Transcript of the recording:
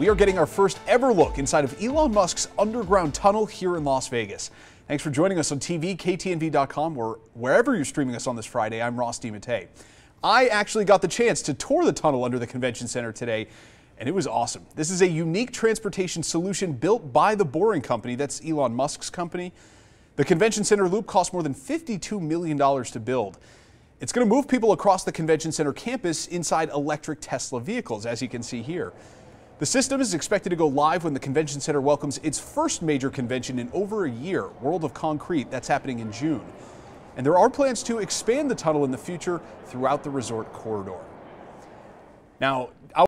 we are getting our first ever look inside of Elon Musk's underground tunnel here in Las Vegas. Thanks for joining us on TV, KTNV.com, or wherever you're streaming us on this Friday. I'm Ross DiMattei. I actually got the chance to tour the tunnel under the convention center today, and it was awesome. This is a unique transportation solution built by the Boring Company, that's Elon Musk's company. The convention center loop costs more than $52 million to build. It's going to move people across the convention center campus inside electric Tesla vehicles, as you can see here. The system is expected to go live when the convention center welcomes its first major convention in over a year, World of Concrete. That's happening in June. And there are plans to expand the tunnel in the future throughout the resort corridor. Now,